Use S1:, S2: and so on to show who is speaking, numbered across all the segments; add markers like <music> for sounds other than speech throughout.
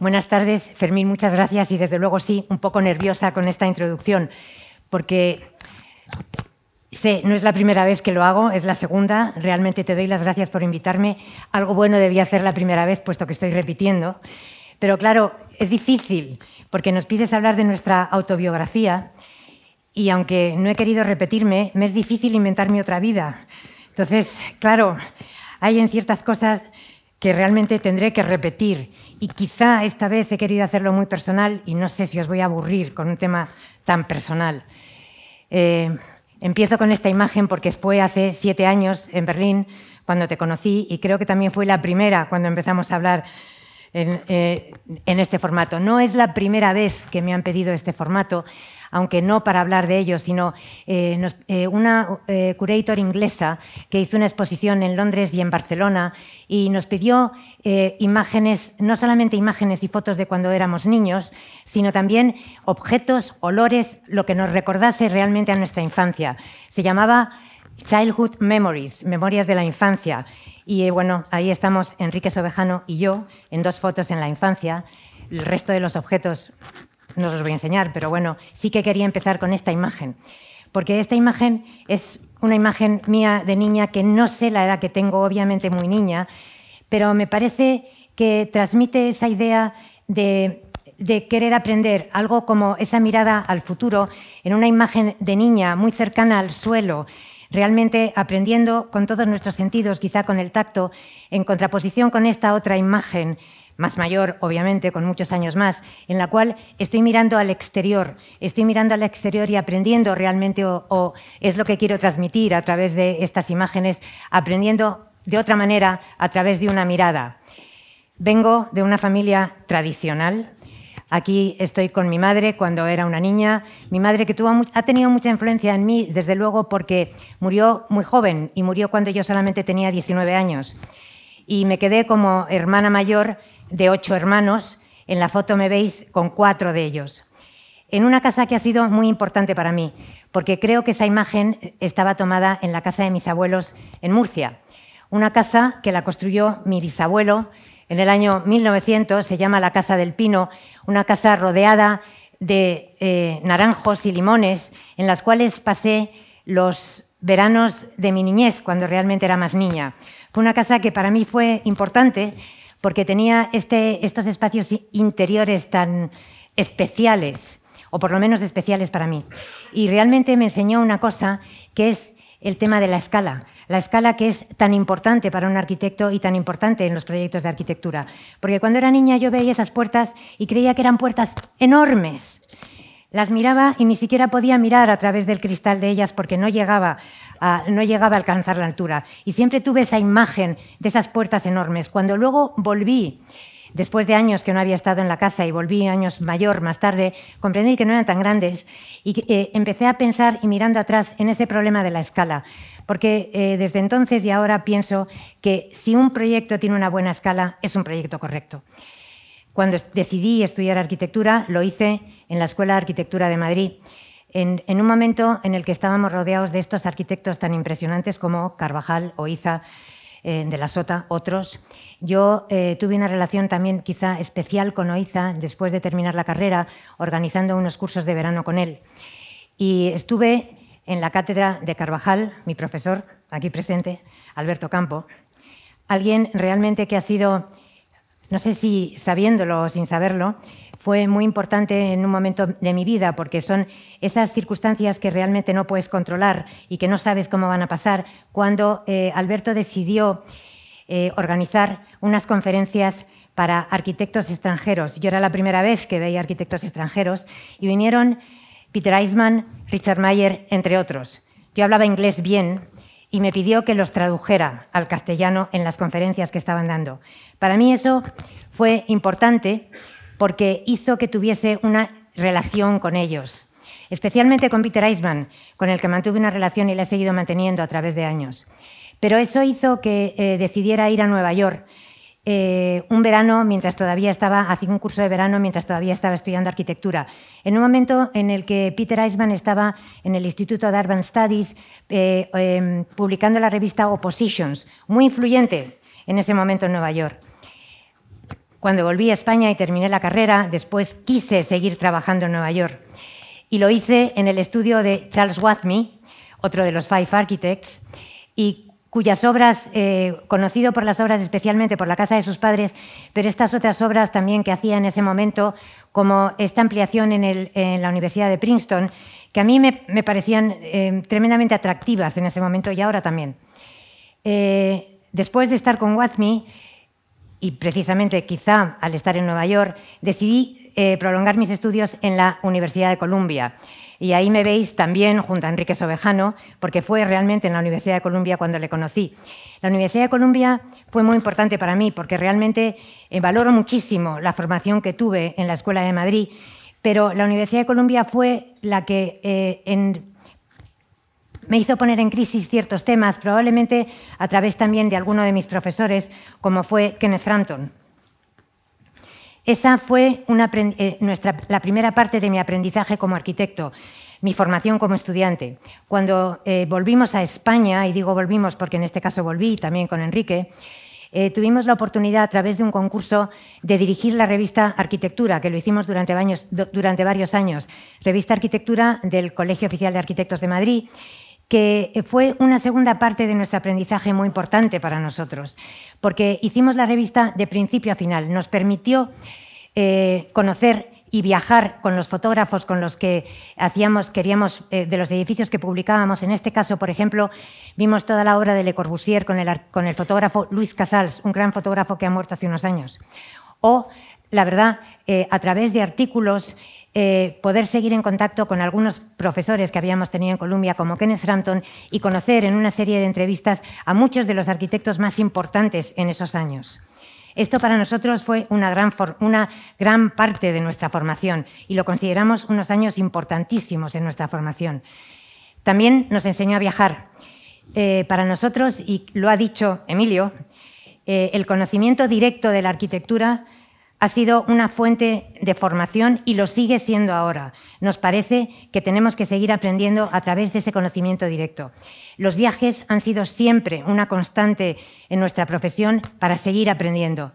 S1: Buenas tardes, Fermín, muchas gracias y desde luego sí, un poco nerviosa con esta introducción, porque sé, no es la primera vez que lo hago, es la segunda, realmente te doy las gracias por invitarme, algo bueno debía hacer la primera vez, puesto que estoy repitiendo, pero claro, es difícil, porque nos pides hablar de nuestra autobiografía y aunque no he querido repetirme, me es difícil inventar mi otra vida. Entonces, claro, hay en ciertas cosas que realmente tendré que repetir. Y quizá esta vez he querido hacerlo muy personal y no sé si os voy a aburrir con un tema tan personal. Eh, empiezo con esta imagen porque fue hace siete años en Berlín cuando te conocí y creo que también fue la primera cuando empezamos a hablar eh, en, este formato. No es la primera vez que me han pedido este formato, aunque no para hablar de ello, sino eh, eh, una curator inglesa que hizo una exposición en Londres y en Barcelona y nos pidió imágenes, no solamente imágenes y fotos de cuando éramos niños, sino también objetos, olores, lo que nos recordase realmente a nuestra infancia. Se llamaba Childhood Memories, Memorias de la Infancia. Y eh, bueno, ahí estamos Enrique Sobejano y yo en dos fotos en la infancia. El resto de los objetos no os los voy a enseñar, pero bueno, sí que quería empezar con esta imagen. Porque esta imagen es una imagen mía de niña que no sé la edad que tengo, obviamente muy niña, pero me parece que transmite esa idea de de querer aprender, algo como esa mirada al futuro, en una imagen de niña muy cercana al suelo, realmente aprendiendo con todos nuestros sentidos, quizá con el tacto, en contraposición con esta otra imagen más mayor, obviamente, con muchos años más, en la cual estoy mirando al exterior, estoy mirando al exterior y aprendiendo realmente, o, es lo que quiero transmitir a través de estas imágenes, aprendiendo de otra manera a través de una mirada. Vengo de una familia tradicional, Aquí estoy con mi madre cuando era una niña. Mi madre que ha tenido mucha influencia en mí, desde luego, porque murió muy joven y murió cuando yo solamente tenía 19 años. Y me quedé como hermana mayor de ocho hermanos. En la foto me veis con cuatro de ellos. En una casa que ha sido muy importante para mí, porque creo que esa imagen estaba tomada en la casa de mis abuelos en Murcia. Una casa que la construyó mi bisabuelo en el año 1900, se llama la Casa del Pino, una casa rodeada de eh, naranjos y limones, en las cuales pasé los veranos de mi niñez, cuando realmente era más niña. Fue una casa que para mí fue importante porque tenía este, estos espacios interiores tan especiales, o por lo menos especiales para mí. Y realmente me enseñó una cosa que es el tema de la escala. La escala que es tan importante para un arquitecto y tan importante en los proyectos de arquitectura. Porque cuando era niña yo veía esas puertas y creía que eran puertas enormes. Las miraba y ni siquiera podía mirar a través del cristal de ellas porque no llegaba, a, no llegaba a alcanzar la altura. Y siempre tuve esa imagen de esas puertas enormes. Cuando luego volví Después de años que no había estado en la casa y volví años mayor más tarde, comprendí que no eran tan grandes y eh, empecé a pensar y mirando atrás en ese problema de la escala. Porque eh, desde entonces y ahora pienso que si un proyecto tiene una buena escala, es un proyecto correcto. Cuando decidí estudiar arquitectura, lo hice en la Escuela de Arquitectura de Madrid, en, en, un momento en el que estábamos rodeados de estos arquitectos tan impresionantes como Carvajal o Iza, eh, de la Sota, otros. Yo eh, tuve una relación también quizá especial con Oiza después de terminar la carrera, organizando unos cursos de verano con él. Y estuve en la cátedra de Carvajal, mi profesor, aquí presente, Alberto Campo, alguien realmente que ha sido, no sé si sabiéndolo o sin saberlo, fue muy importante en un momento de mi vida, porque son esas circunstancias que realmente no puedes controlar y que no sabes cómo van a pasar, cuando eh, Alberto decidió eh, organizar unas conferencias para arquitectos extranjeros. Yo era la primera vez que veía arquitectos extranjeros y vinieron Peter Eisman, Richard Mayer, entre otros. Yo hablaba inglés bien y me pidió que los tradujera al castellano en las conferencias que estaban dando. Para mí eso fue importante porque hizo que tuviese una relación con ellos, especialmente con Peter Eisman, con el que mantuve una relación y la he seguido manteniendo a través de años. Pero eso hizo que eh, decidiera ir a Nueva York eh, un verano mientras todavía estaba, haciendo un curso de verano mientras todavía estaba estudiando arquitectura, en un momento en el que Peter Eisman estaba en el Instituto de Urban Studies eh, em, publicando la revista Oppositions, muy influyente en ese momento en Nueva York. Cuando volví a España y terminé la carrera, después quise seguir trabajando en Nueva York. Y lo hice en el estudio de Charles Wathmey, otro de los Five Architects, y cuyas obras, eh, conocido por las obras especialmente por la casa de sus padres, pero estas otras obras también que hacía en ese momento, como esta ampliación en, la Universidad de Princeton, que a mí me, parecían eh, tremendamente atractivas en ese momento y ahora también. Eh, después de estar con Wathmey, y precisamente quizá al estar en Nueva York, decidí eh, prolongar mis estudios en la Universidad de Columbia. Y ahí me veis también junto a Enrique Sobejano, porque fue realmente en la Universidad de Columbia cuando le conocí. La Universidad de Columbia fue muy importante para mí, porque realmente eh, valoro muchísimo la formación que tuve en la Escuela de Madrid, pero la Universidad de Columbia fue la que eh, en me hizo poner en crisis ciertos temas, probablemente a través también de alguno de mis profesores, como fue Kenneth Frampton. Esa fue eh, nuestra, la primera parte de mi aprendizaje como arquitecto, mi formación como estudiante. Cuando eh, volvimos a España, y digo volvimos porque en este caso volví también con Enrique, eh, tuvimos la oportunidad a través de un concurso de dirigir la revista Arquitectura, que lo hicimos durante varios años, revista Arquitectura del Colegio Oficial de Arquitectos de Madrid, que eh, fue una segunda parte de nuestro aprendizaje muy importante para nosotros, porque hicimos la revista de principio a final. Nos permitió eh, conocer y viajar con los fotógrafos con los que hacíamos, queríamos, eh, de los edificios que publicábamos. En este caso, por ejemplo, vimos toda la obra de Le Corbusier con el, con el fotógrafo Luis Casals, un gran fotógrafo que ha muerto hace unos años. O, la verdad, a través de artículos eh, poder seguir en contacto con algunos profesores que habíamos tenido en Colombia, como Kenneth Frampton, y conocer en una serie de entrevistas a muchos de los arquitectos más importantes en esos años. Esto para nosotros fue una gran, parte de nuestra formación y lo consideramos unos años importantísimos en nuestra formación. También nos enseñó a viajar. Eh, para nosotros, y lo ha dicho Emilio, eh, el conocimiento directo de la arquitectura ha sido una fuente de formación y lo sigue siendo ahora. Nos parece que tenemos que seguir aprendiendo a través de ese conocimiento directo. Los viajes han sido siempre una constante en nuestra profesión para seguir aprendiendo.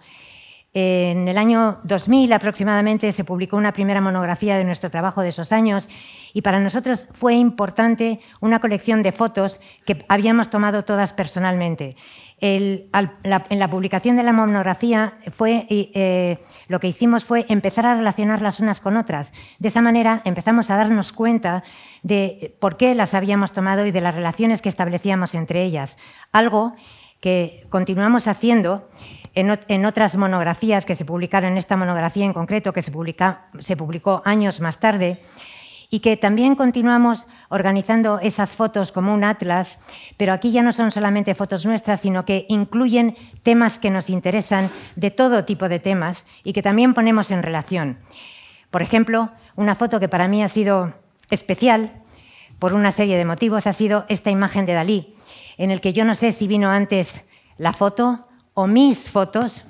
S1: En el año 2000 aproximadamente se publicó una primera monografía de nuestro trabajo de esos años y para nosotros fue importante una colección de fotos que habíamos tomado todas personalmente en la publicación de la monografía fue, eh, lo que hicimos fue empezar a relacionar las unas con otras. De esa manera empezamos a darnos cuenta de por qué las habíamos tomado y de las relaciones que establecíamos entre ellas. Algo que continuamos haciendo en, otras monografías que se publicaron, en esta monografía en concreto, que se publicó años más tarde, y que también continuamos organizando esas fotos como un atlas, pero aquí ya no son solamente fotos nuestras, sino que incluyen temas que nos interesan, de todo tipo de temas, y que también ponemos en relación. Por ejemplo, una foto que para mí ha sido especial, por una serie de motivos, ha sido esta imagen de Dalí, en el que yo no sé si vino antes la foto o mis fotos,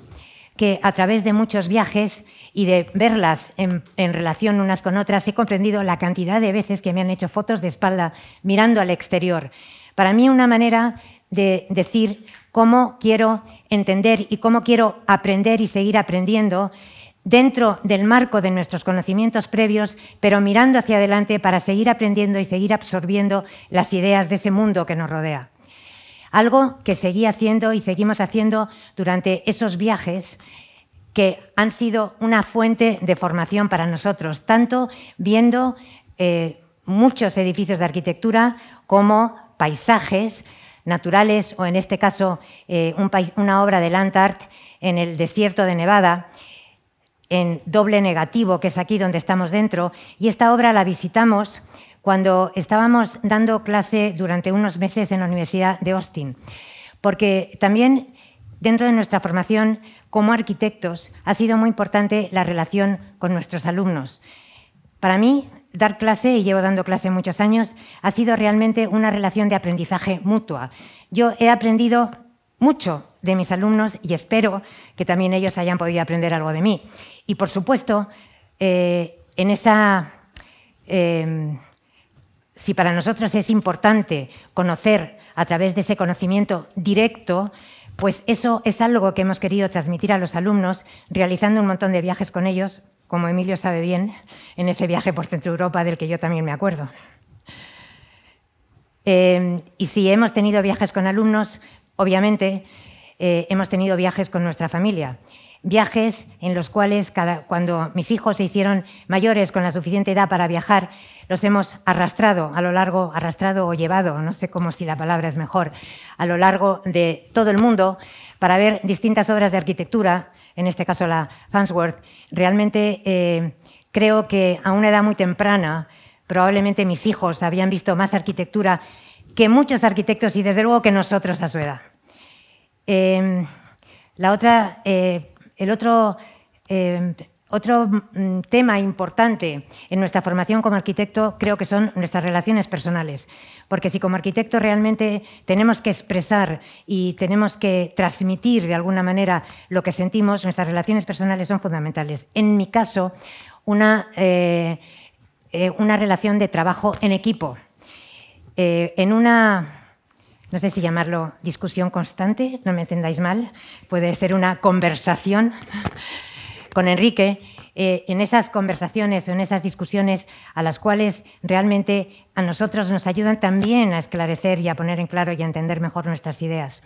S1: que a través de muchos viajes y de verlas en, relación unas con otras, he comprendido la cantidad de veces que me han hecho fotos de espalda mirando al exterior. Para mí una manera de decir cómo quiero entender y cómo quiero aprender y seguir aprendiendo dentro del marco de nuestros conocimientos previos, pero mirando hacia adelante para seguir aprendiendo y seguir absorbiendo las ideas de ese mundo que nos rodea algo que seguí haciendo y seguimos haciendo durante esos viajes que han sido una fuente de formación para nosotros, tanto viendo eh, muchos edificios de arquitectura como paisajes naturales o, en este caso, eh, una obra de art en el desierto de Nevada, en doble negativo, que es aquí donde estamos dentro, y esta obra la visitamos cuando estábamos dando clase durante unos meses en la Universidad de Austin, porque también Dentro de nuestra formación como arquitectos ha sido muy importante la relación con nuestros alumnos. Para mí, dar clase, y llevo dando clase muchos años, ha sido realmente una relación de aprendizaje mutua. Yo he aprendido mucho de mis alumnos y espero que también ellos hayan podido aprender algo de mí. Y por supuesto, eh, en esa... Em, si para nosotros es importante conocer a través de ese conocimiento directo pues eso es algo que hemos querido transmitir a los alumnos realizando un montón de viajes con ellos, como Emilio sabe bien, en ese viaje por Centro Europa del que yo también me acuerdo. Eh, y si hemos tenido viajes con alumnos, obviamente eh, hemos tenido viajes con nuestra familia viajes en los cuales cada, cuando mis hijos se hicieron mayores con la suficiente edad para viajar, los hemos arrastrado a lo largo, arrastrado o llevado, no sé cómo si la palabra es mejor, a lo largo de todo el mundo para ver distintas obras de arquitectura, en este caso la Fansworth. Realmente eh, creo que a una edad muy temprana probablemente mis hijos habían visto más arquitectura que muchos arquitectos y desde luego que nosotros a su edad. Eh, la otra eh, el otro, em, otro mm, tema importante en nuestra formación como arquitecto creo que son nuestras relaciones personales, porque si como arquitecto realmente tenemos que expresar y tenemos que transmitir de alguna manera lo que sentimos, nuestras relaciones personales son fundamentales. En mi caso, una, eh, eh, una relación de trabajo en equipo. Eh, en una no sé si llamarlo discusión constante, no me entendáis mal, puede ser una conversación <laughs> con Enrique, eh, en esas conversaciones o en esas discusiones a las cuales realmente a nosotros nos ayudan también a esclarecer y a poner en claro y a entender mejor nuestras ideas.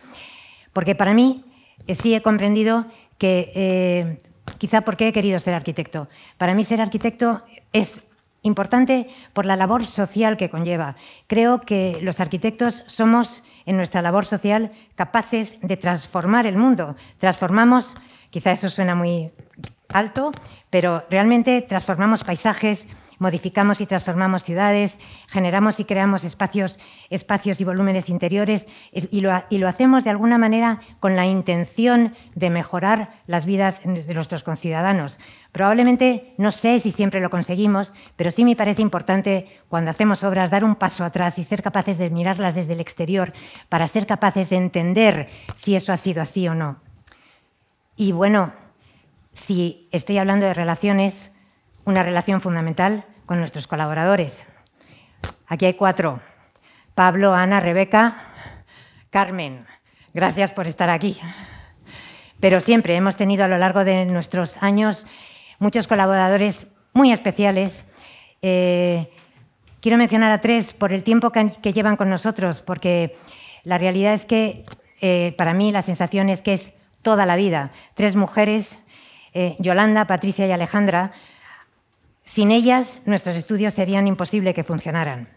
S1: Porque para mí eh, sí he comprendido que, eh, quizá porque he querido ser arquitecto, para mí ser arquitecto es importante por la labor social que conlleva. Creo que los arquitectos somos, en nuestra labor social, capaces de transformar el mundo. Transformamos, quizá eso suena muy alto, pero realmente transformamos paisajes, modificamos y transformamos ciudades, generamos y creamos espacios, espacios y volúmenes interiores y lo, y lo, hacemos de alguna manera con la intención de mejorar las vidas de nuestros conciudadanos. Probablemente no sé si siempre lo conseguimos, pero sí me parece importante cuando hacemos obras dar un paso atrás y ser capaces de mirarlas desde el exterior para ser capaces de entender si eso ha sido así o no. Y bueno, si estoy hablando de relaciones, una relación fundamental con nuestros colaboradores. Aquí hay cuatro. Pablo, Ana, Rebeca, Carmen. Gracias por estar aquí. Pero siempre hemos tenido a lo largo de nuestros años muchos colaboradores muy especiales. Eh, quiero mencionar a tres por el tiempo que, llevan con nosotros, porque la realidad es que eh, para mí la sensación es que es toda la vida. Tres mujeres eh, Yolanda, Patricia y Alejandra, sin ellas nuestros estudios serían imposible que funcionaran.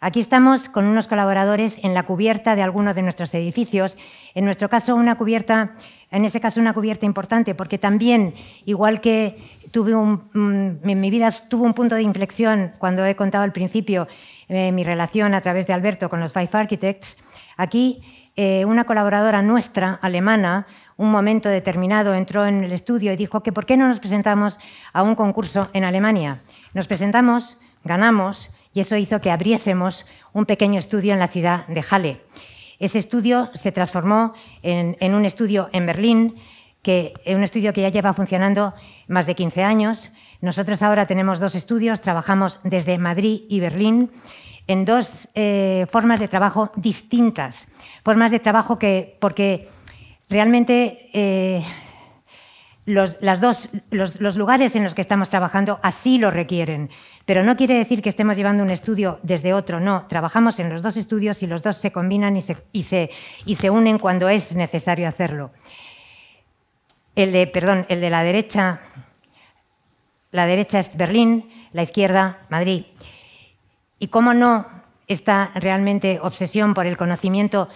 S1: Aquí estamos con unos colaboradores en la cubierta de algunos de nuestros edificios. En nuestro caso, una cubierta, en ese caso, una cubierta importante, porque también, igual que tuve mm, en mi vida tuvo un punto de inflexión cuando he contado al principio eh, mi relación a través de Alberto con los Five Architects, aquí eh, una colaboradora nuestra, alemana, un momento determinado entró en el estudio y dijo que por qué no nos presentamos a un concurso en Alemania. Nos presentamos, ganamos y eso hizo que abriésemos un pequeño estudio en la ciudad de Halle. Ese estudio se transformó en, un estudio en Berlín, que, un estudio que ya lleva funcionando más de 15 años. Nosotros ahora tenemos dos estudios, trabajamos desde Madrid y Berlín en dos eh, formas de trabajo distintas. Formas de trabajo que, porque realmente eh, los, las dos, lugares en los que estamos trabajando así lo requieren. Pero no quiere decir que estemos llevando un estudio desde otro, no. Trabajamos en los dos estudios y los dos se combinan y se, unen cuando es necesario hacerlo. El de, perdón, el de la derecha, la derecha es Berlín, la izquierda Madrid y cómo no esta realmente obsesión por el conocimiento,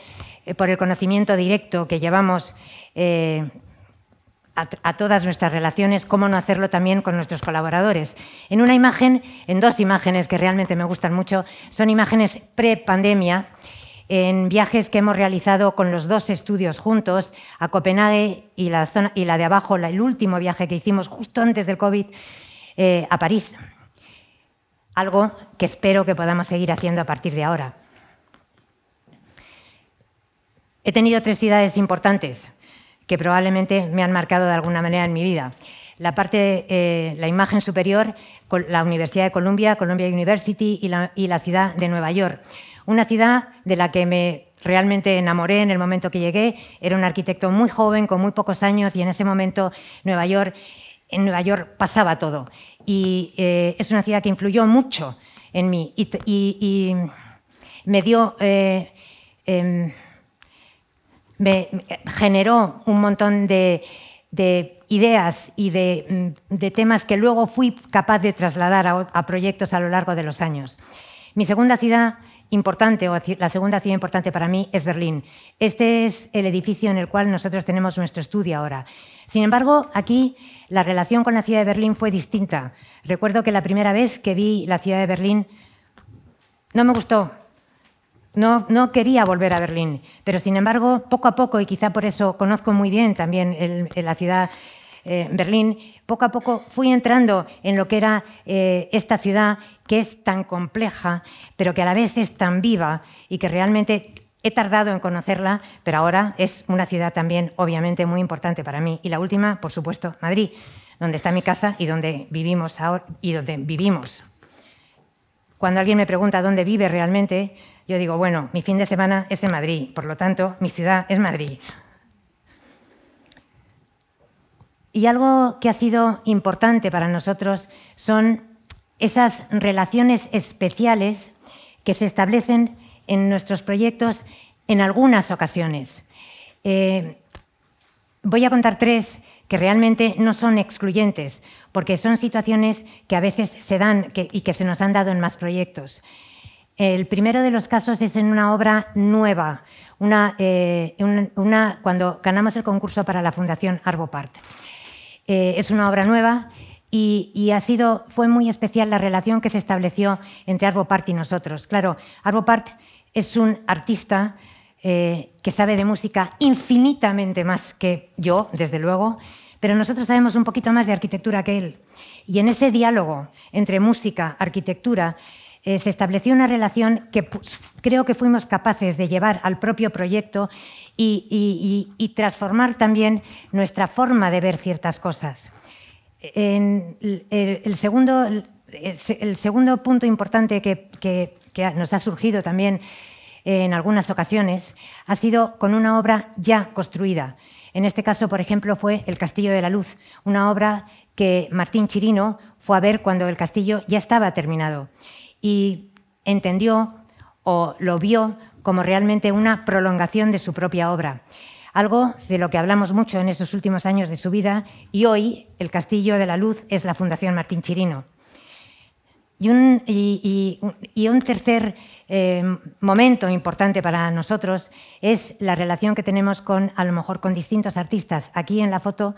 S1: eh, por el conocimiento directo que llevamos eh, a, todas nuestras relaciones, cómo no hacerlo también con nuestros colaboradores. En una imagen, en dos imágenes que realmente me gustan mucho, son imágenes pre-pandemia, en viajes que hemos realizado con los dos estudios juntos, a Copenhague y la, y la de abajo, el último viaje que hicimos justo antes del COVID, eh, a París algo que espero que podamos seguir haciendo a partir de ahora. He tenido tres ciudades importantes que probablemente me han marcado de alguna manera en mi vida. La, parte, eh, la imagen superior, la Universidad de Columbia, Columbia University y la, y la ciudad de Nueva York. Una ciudad de la que me realmente enamoré en el momento que llegué. Era un arquitecto muy joven, con muy pocos años, y en ese momento Nueva York en Nueva York pasaba todo. Y eh, es una ciudad que influyó mucho en mí y, me dio... Eh, em, me generó un montón de, ideas y mm, de, temas que luego fui capaz de trasladar a, a, proyectos a lo largo de los años. Mi segunda ciudad importante, o la segunda ciudad importante para mí, es Berlín. Este es el edificio en el cual nosotros tenemos nuestro estudio ahora. Sin embargo, aquí la relación con la ciudad de Berlín fue distinta. Recuerdo que la primera vez que vi la ciudad de Berlín no me gustó. No, no quería volver a Berlín, pero sin embargo, poco a poco, y quizá por eso conozco muy bien también la ciudad eh, Berlín, poco a poco fui entrando en lo que era eh, esta ciudad que es tan compleja, pero que a la vez es tan viva y que realmente He tardado en conocerla, pero ahora es una ciudad también obviamente muy importante para mí. Y la última, por supuesto, Madrid, donde está mi casa y donde vivimos ahora y donde vivimos. Cuando alguien me pregunta dónde vive realmente, yo digo, bueno, mi fin de semana es en Madrid, por lo tanto, mi ciudad es Madrid. Y algo que ha sido importante para nosotros son esas relaciones especiales que se establecen en nuestros proyectos en algunas ocasiones. Eh, voy a contar tres que realmente no son excluyentes, porque son situaciones que a veces se dan y que se nos han dado en más proyectos. El primero de los casos es en una obra nueva, una, eh, cuando ganamos el concurso para la Fundación Arbopart. Eh, es una obra nueva y, ha sido, fue muy especial la relación que se estableció entre Arbopart y nosotros. Claro, Arbopart es un artista eh, que sabe de música infinitamente más que yo, desde luego, pero nosotros sabemos un poquito más de arquitectura que él. Y en ese diálogo entre música, arquitectura, eh, se estableció una relación que pues, creo que fuimos capaces de llevar al propio proyecto y, transformar también nuestra forma de ver ciertas cosas. el, segundo, el segundo punto importante que, que nos ha surgido también en algunas ocasiones ha sido con una obra ya construida. En este caso, por ejemplo, fue El Castillo de la Luz, una obra que Martín Chirino fue a ver cuando el castillo ya estaba terminado y entendió o lo vio como realmente una prolongación de su propia obra. Algo de lo que hablamos mucho en esos últimos años de su vida y hoy el Castillo de la Luz es la Fundación Martín Chirino. Y un, tercer eh, momento importante para nosotros es la relación que tenemos con, a lo mejor, con distintos artistas. Aquí en la foto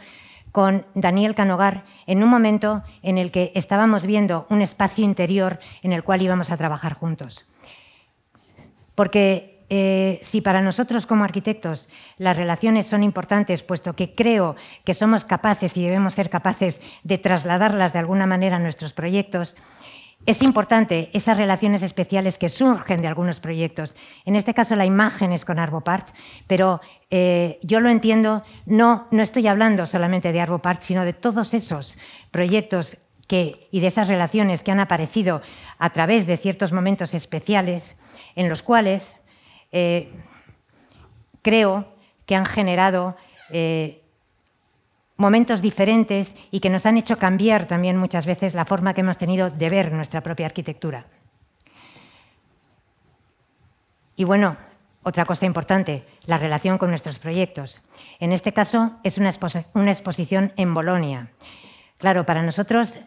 S1: con Daniel Canogar en un momento en el que estábamos viendo un espacio interior en el cual íbamos a trabajar juntos. Porque eh, si para nosotros como arquitectos las relaciones son importantes, puesto que creo que somos capaces y debemos ser capaces de trasladarlas de alguna manera a nuestros proyectos, es importante esas relaciones especiales que surgen de algunos proyectos. En este caso la imagen es con Arbopart, pero eh, yo lo entiendo, no, no estoy hablando solamente de Arbopart, sino de todos esos proyectos y de esas relaciones que han aparecido a través de ciertos momentos especiales en los cuales eh, creo que han generado eh, momentos diferentes y que nos han hecho cambiar también muchas veces la forma que hemos tenido de ver nuestra propia arquitectura. Y bueno, otra cosa importante, la relación con nuestros proyectos. En este caso es una, exposición en Bolonia. Claro, para nosotros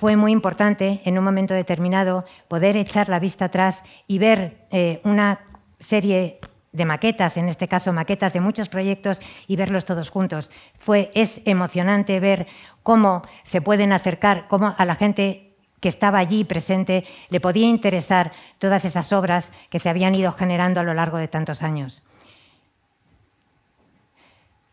S1: fue muy importante en un momento determinado poder echar la vista atrás y ver eh, una serie de maquetas, en este caso maquetas de muchos proyectos y verlos todos juntos. Fue, es emocionante ver cómo se pueden acercar, cómo a la gente que estaba allí presente le podía interesar todas esas obras que se habían ido generando a lo largo de tantos años.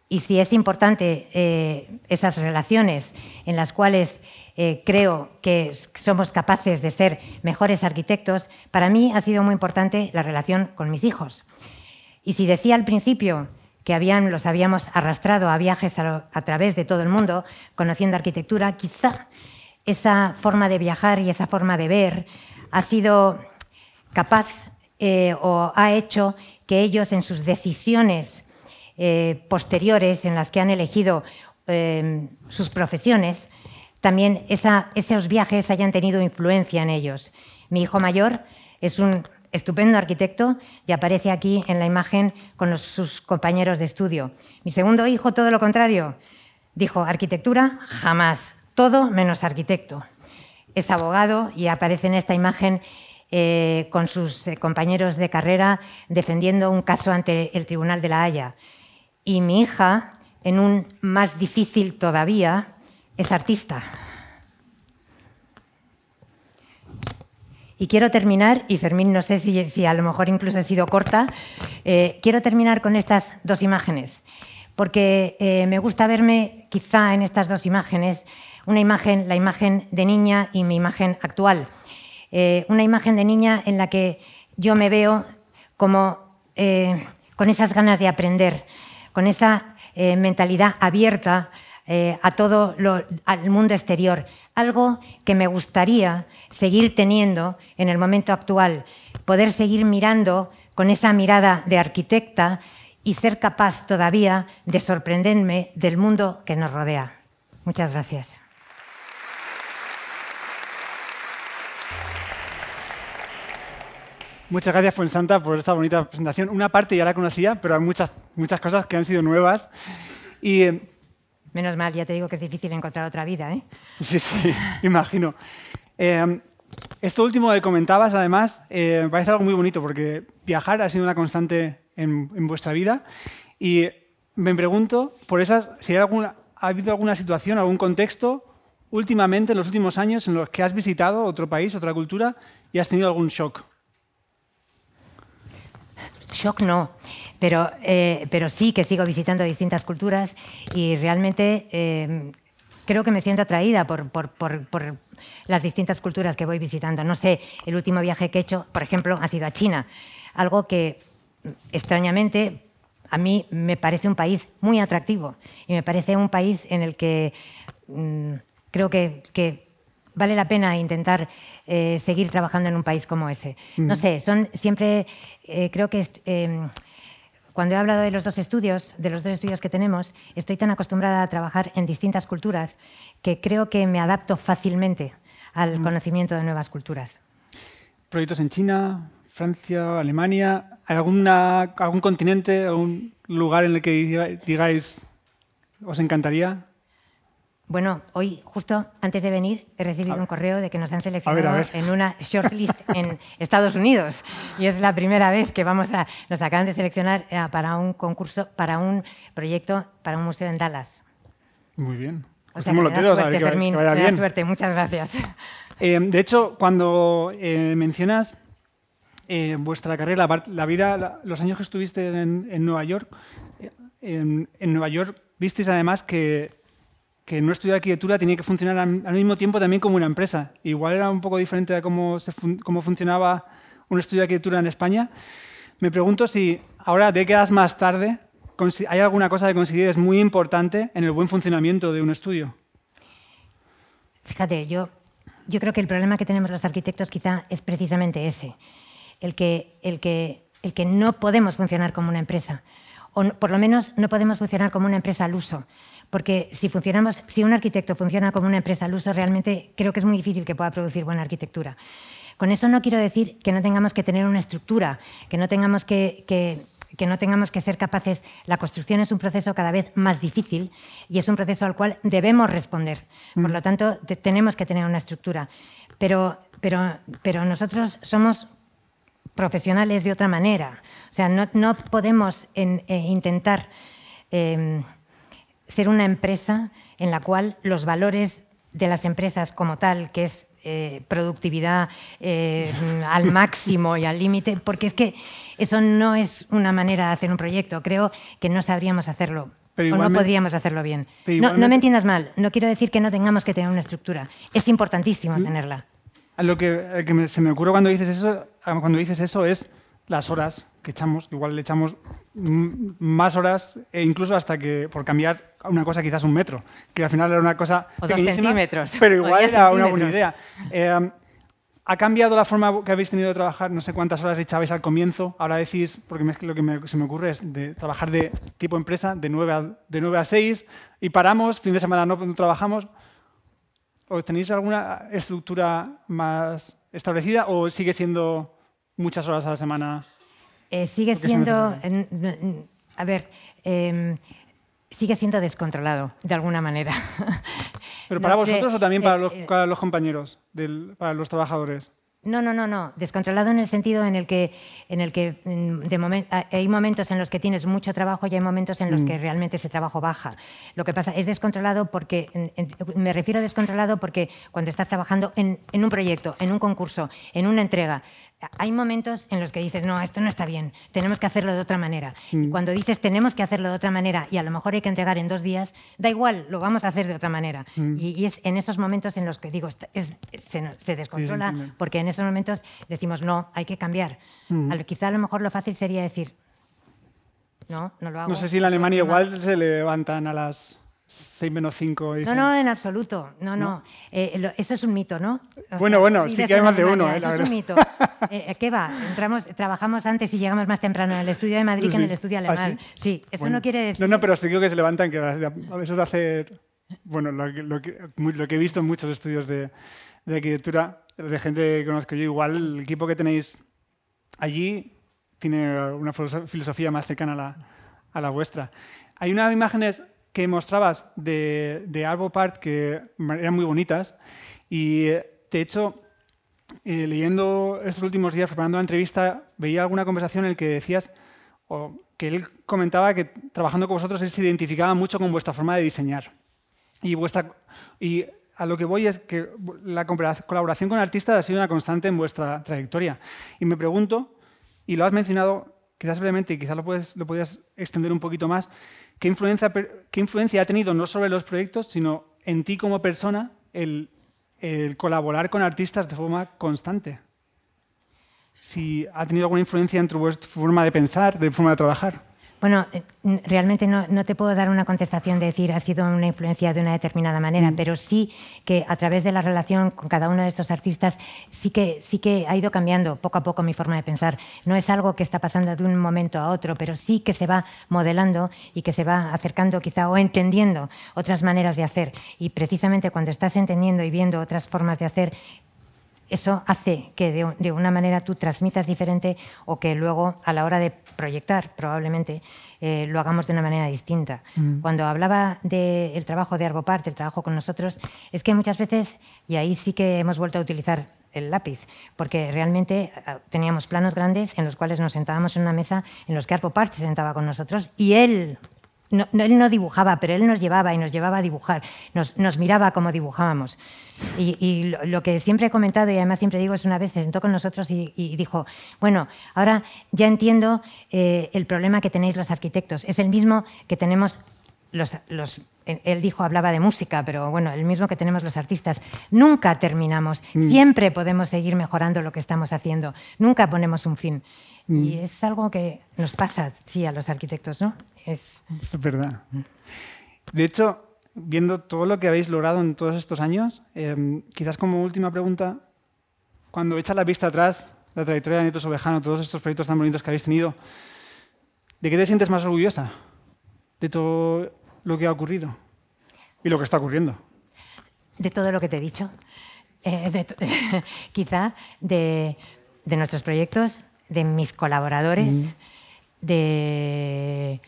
S1: Y si es importante eh, esas relaciones en las cuales eh, creo que somos capaces de ser mejores arquitectos, para mí ha sido muy importante la relación con mis hijos. Y si decía al principio que habían, los habíamos arrastrado a viajes a, través de todo el mundo, conociendo arquitectura, quizá esa forma de viajar y esa forma de ver ha sido capaz eh, o ha hecho que ellos en sus decisiones eh, posteriores en las que han elegido eh, sus profesiones, también esos viajes hayan tenido influencia en ellos. Mi hijo mayor es un estupendo arquitecto y aparece aquí en la imagen con sus compañeros de estudio. Mi segundo hijo, todo lo contrario, dijo, arquitectura jamás, todo menos arquitecto. Es abogado y aparece en esta imagen eh, con sus compañeros de carrera defendiendo un caso ante el Tribunal de la Haya. Y mi hija, en un más difícil todavía, es artista. Y quiero terminar, y Fermín, no sé si, a lo mejor incluso he sido corta, eh, quiero terminar con estas dos imágenes, porque eh, me gusta verme quizá en estas dos imágenes, una imagen, la imagen de niña y mi imagen actual. Eh, una imagen de niña en la que yo me veo como con esas ganas de aprender, con esa eh, mentalidad abierta eh, a todo el al mundo exterior, algo que me gustaría seguir teniendo en el momento actual, poder seguir mirando con esa mirada de arquitecta y ser capaz todavía de sorprenderme del mundo que nos
S2: rodea. Muchas gracias. Muchas gracias, santa por esta bonita presentación. Una parte ya la conocía, pero hay muchas, muchas cosas que han sido nuevas. Y, eh, Menos mal, ya te digo que es difícil encontrar otra vida, ¿eh? Sí, sí, <laughs> imagino. Eh, esto último que comentabas, además, me parece algo muy bonito, porque viajar ha sido una constante en, vuestra vida. Y me pregunto, por esas, si ha habido alguna situación, algún contexto últimamente, en los últimos años, en los que has visitado otro país, otra cultura, y has tenido algún shock
S1: shock no, pero, eh, pero sí que sigo visitando distintas culturas y realmente eh, creo que me siento atraída por, por, las distintas culturas que voy visitando. No sé, el último viaje que he hecho, por ejemplo, ha sido a China, algo que extrañamente a mí me parece un país muy atractivo y me parece un país en el que mm, creo que vale la pena intentar eh, seguir trabajando en un país como ese. No mm. sé, son siempre, eh, creo que eh, cuando he hablado de los dos estudios, de los dos estudios que tenemos, estoy tan acostumbrada a trabajar en distintas culturas que creo que me adapto fácilmente al mm. conocimiento de nuevas
S2: culturas. Proyectos en China, Francia, Alemania, alguna, algún continente, algún lugar en el que digáis os encantaría
S1: bueno, hoy, justo antes de venir, he recibido un correo de que nos han seleccionado en una shortlist en Estados Unidos. Y es la primera vez que vamos a, nos acaban de seleccionar eh, para un concurso, para un proyecto, para un museo en Dallas.
S2: Muy bien. me suerte, muchas gracias. Eh, de hecho, cuando eh, mencionas vuestra carrera, la vida, los años que estuviste en, Nueva York, en, en Nueva York visteis además que que no de arquitectura tenía que funcionar al mismo tiempo también como una empresa. Igual era un poco diferente a cómo, cómo funcionaba un estudio de arquitectura en España. Me pregunto si ahora, décadas más tarde, hay alguna cosa que consideres muy importante en el buen funcionamiento de un estudio.
S1: Fíjate, yo, yo creo que el problema que tenemos los arquitectos quizá es precisamente ese, el que, el que, el que no podemos funcionar como una empresa, o por lo menos no podemos funcionar como una empresa al uso. Porque si, un arquitecto funciona como una empresa al uso, realmente creo que es muy difícil que pueda producir buena arquitectura. Con eso no quiero decir que no tengamos que tener una estructura, que no tengamos que, que no tengamos que ser capaces. La construcción es un proceso cada vez más difícil y es un proceso al cual debemos responder. Mm. Por lo tanto, tenemos que tener una estructura. Pero, pero, pero nosotros somos profesionales de otra manera. O sea, no, no podemos eh, intentar... Em, ser una empresa en la cual los valores de las empresas como tal, que es eh, productividad eh, <laughs> al máximo y al límite, porque es que eso no es una manera de hacer un proyecto. Creo que no sabríamos hacerlo. o no podríamos hacerlo bien. No, me entiendas mal, no quiero decir que no tengamos que tener una estructura. Es importantísimo tenerla.
S2: lo que, se me ocurre cuando dices eso, cuando dices eso es las horas que echamos, igual le echamos más horas, e incluso hasta que por cambiar una cosa, quizás un metro, que al final era una cosa o centímetros, pero <laughs> igual era una buena idea. Eh, ¿Ha cambiado la forma que habéis tenido de trabajar? No sé cuántas horas echabais al comienzo. Ahora decís, porque lo que se me ocurre es de trabajar de tipo empresa, de 9, a, de 9 a 6, y paramos, fin de semana no, no trabajamos. ¿O tenéis alguna estructura más establecida o sigue siendo muchas horas a la semana? Eh, sigue siendo.
S1: a ver. Em, sigue siendo descontrolado, de alguna manera. <laughs>
S2: ¿Pero para vosotros o también para eh, eh, los, compañeros, para los trabajadores?
S1: No, no, no, no. Descontrolado en el sentido en el que, en el que mm, de ah, hay momentos en los que tienes mucho trabajo y hay momentos en los mm. que realmente ese trabajo baja. Lo que pasa es descontrolado porque, me refiero a descontrolado porque cuando estás trabajando en, un proyecto, en un concurso, en una entrega, hay momentos en los que dices, no, esto no está bien, tenemos que hacerlo de otra manera. Y mm. cuando dices, tenemos que hacerlo de otra manera y a lo mejor hay que entregar en dos días, da igual, lo vamos a hacer de otra manera. Mm. Y, es en esos momentos en los que digo, se, descontrola, porque en esos momentos decimos, no, hay que cambiar. Mm. quizá a lo mejor lo fácil sería decir, no, no lo hago. No sé si en Alemania
S2: igual se levantan a las 6 menos 5. No, no,
S1: en absoluto. No, no. Eh, eh, eso es un mito, ¿no? bueno, bueno, sí que hay más de uno, eh, la verdad. Es un mito. <laughs> ¿Qué va? Entramos, trabajamos antes y llegamos más temprano en el estudio de Madrid que en el estudio ah, alemán. sí? eso no quiere decir. No, no,
S2: pero os digo que se levantan, que veces de hacer. Bueno, lo, que, he visto en muchos estudios de, de arquitectura, de gente que conozco yo, igual el equipo que tenéis allí tiene una filosofía más cercana a la, a la vuestra. Hay unas imágenes que mostrabas de, de Part, que eran muy bonitas. Y de hecho, eh, leyendo estos últimos días, preparando la entrevista, veía alguna conversación en la que decías o que él comentaba que trabajando con vosotros él se identificaba mucho con vuestra forma de diseñar. Y, vuestra, y a lo que voy es que la colaboración con artistas ha sido una constante en vuestra trayectoria. Y me pregunto, y lo has mencionado quizás brevemente y quizás lo, puedes, lo podrías extender un poquito más, ¿Qué influencia, qué influencia ha tenido no sobre los proyectos, sino en ti como persona el, el colaborar con artistas de forma constante? Si ha tenido alguna influencia en tu forma de pensar, de forma de trabajar.
S1: Bueno, eh, realmente no, te puedo dar una contestación de decir ha sido una influencia de una determinada manera, mm. pero sí que a través de la relación con cada uno de estos artistas sí que, sí que ha ido cambiando poco a poco mi forma de pensar. No es algo que está pasando de un momento a otro, pero sí que se va modelando y que se va acercando quizá o entendiendo otras maneras de hacer. Y precisamente cuando estás entendiendo y viendo otras formas de hacer, eso hace que de, una manera tú transmitas diferente o que luego a la hora de proyectar probablemente eh, lo hagamos de una manera distinta. Mm. Cuando hablaba del trabajo de Arbopart, el trabajo con nosotros, es que muchas veces, y ahí sí que hemos vuelto a utilizar el lápiz, porque realmente ah, teníamos planos grandes en los cuales nos sentábamos en una mesa en los que Arbopart se sentaba con nosotros y él no, él no dibujaba, pero él nos llevaba y nos llevaba a dibujar, nos, miraba como dibujábamos. Y, lo, que siempre he comentado y además siempre digo es una vez se sentó con nosotros y, dijo, bueno, ahora ya entiendo eh, el problema que tenéis los arquitectos, es el mismo que tenemos los, él dijo, hablaba de música, pero bueno, el mismo que tenemos los artistas. Nunca terminamos, mm. siempre podemos seguir mejorando lo que estamos haciendo, nunca ponemos un fin. Mm. Y es algo que nos pasa, sí, a los arquitectos, ¿no? Es,
S2: verdad. De hecho, viendo todo lo que habéis logrado en todos estos años, em, quizás como última pregunta, cuando echas la vista atrás, la trayectoria de nieto Sobejano, todos estos proyectos tan bonitos que habéis tenido, ¿de qué te sientes más orgullosa? de todo lo que ha ocurrido y lo que está ocurriendo.
S1: De todo lo que te he dicho, eh, <laughs> quizá de, nuestros proyectos, de mis colaboradores, mm. de,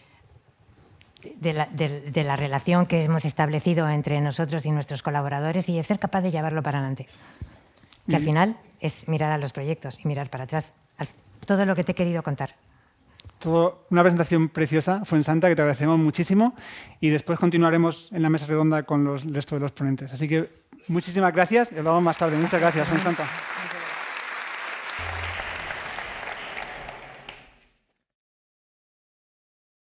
S1: de, la, relación que hemos establecido entre nosotros y nuestros colaboradores y de ser capaz de llevarlo para adelante. Que al final es mirar a los proyectos y mirar para atrás. Todo lo que te he querido contar
S2: una presentación preciosa, Santa que te agradecemos muchísimo y después continuaremos en la mesa redonda con los resto de los ponentes. Así que muchísimas gracias y hablamos más tarde. Muchas gracias, Santa